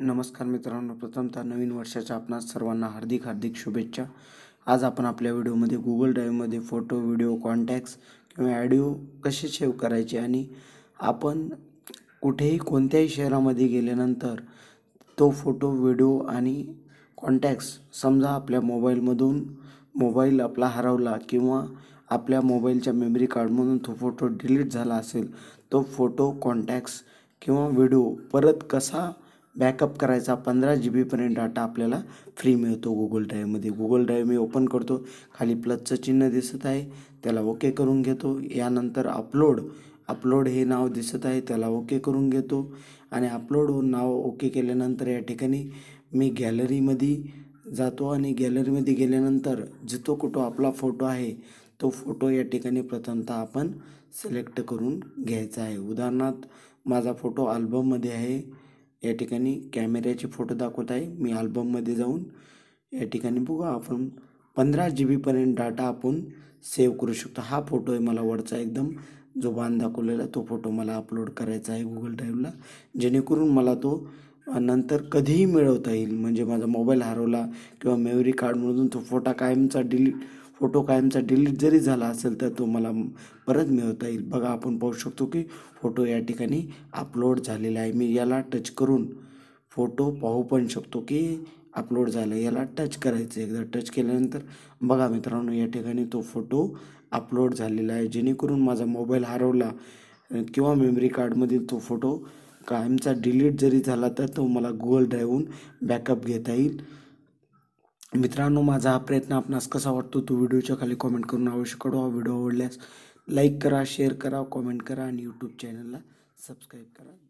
नमस्कार मित्रांनो प्रथमतः नवीन वर्षाच्या आपणास सर्वांना हार्दिक हार्दिक शुभेच्छा आज आपण आपल्या व्हिडिओमध्ये गुगल ड्राईव्हमध्ये फोटो व्हिडिओ कॉन्टॅक्ट्स किंवा ॲडिओ कसे सेव्ह करायचे आणि आपण कुठेही कोणत्याही शहरामध्ये गेल्यानंतर तो फोटो व्हिडिओ आणि कॉन्टॅक्ट्स समजा आपल्या मोबाईलमधून मोबाईल आपला हरवला किंवा आपल्या मोबाईलच्या मेमरी कार्डमधून तो फोटो डिलीट झाला असेल तो फोटो कॉन्टॅक्ट्स किंवा व्हिडिओ परत कसा बॅकअप करायचा पंधरा जी बीपर्यंत डाटा आपल्याला फ्री मिळतो गुगल ड्राईव्हमध्ये गुगल ड्राईव्ह मी ओपन करतो खाली प्लसचं चिन्ह दिसत आहे त्याला ओके करून घेतो यानंतर अपलोड अपलोड हे नाव दिसत आहे त्याला ओके करून घेतो आणि अपलोड नाव ओके केल्यानंतर या ठिकाणी मी गॅलरीमध्ये जातो आणि गॅलरीमध्ये गेल्यानंतर जिथं कुठं आपला फोटो आहे तो फोटो या ठिकाणी प्रथमतः आपण सिलेक्ट करून घ्यायचा आहे उदाहरणार्थ माझा फोटो आल्बममध्ये आहे या ठिकाणी कॅमेऱ्याचे फोटो दाखवत आहे मी अल्बममध्ये जाऊन या ठिकाणी बघा आपण पंधरा जी बीपर्यंत डाटा आपण सेव्ह करू शकतो हा फोटो आहे मला वरचा एकदम जो बांध दाखवलेला तो फोटो मला अपलोड करायचा आहे गुगल ड्राईव्हला जेणेकरून मला तो नंतर कधीही मिळवता येईल म्हणजे माझा मोबाईल हरवला किंवा मेमरी कार्डमधून तो फोटा कायमचा डिलीट फोटो कायमचा डिलीट जरी झाला असेल तर तो मला परत मिळवता येईल बघा आपण पाहू शकतो की फोटो या ठिकाणी अपलोड झालेला आहे मी याला टच करून फोटो पाहू पण शकतो की अपलोड झाला याला टच करायचं एकदा टच केल्यानंतर बघा मित्रांनो या ठिकाणी तो फोटो अपलोड झालेला आहे जेणेकरून माझा मोबाईल हरवला किंवा मेमरी कार्डमधील तो फोटो कायमचा डिलीट जरी झाला तर तो मला गुगल ड्राईव्हहून बॅकअप घेता येईल मित्रांनो माझा हा प्रयत्न आपणास कसा वाटतो तो व्हिडिओच्या खाली कॉमेंट करून आवश्य हा व्हिडिओ आवडल्यास लाईक करा शेअर करा कॉमेंट करा आणि यूट्यूब चॅनलला सबस्क्राईब करा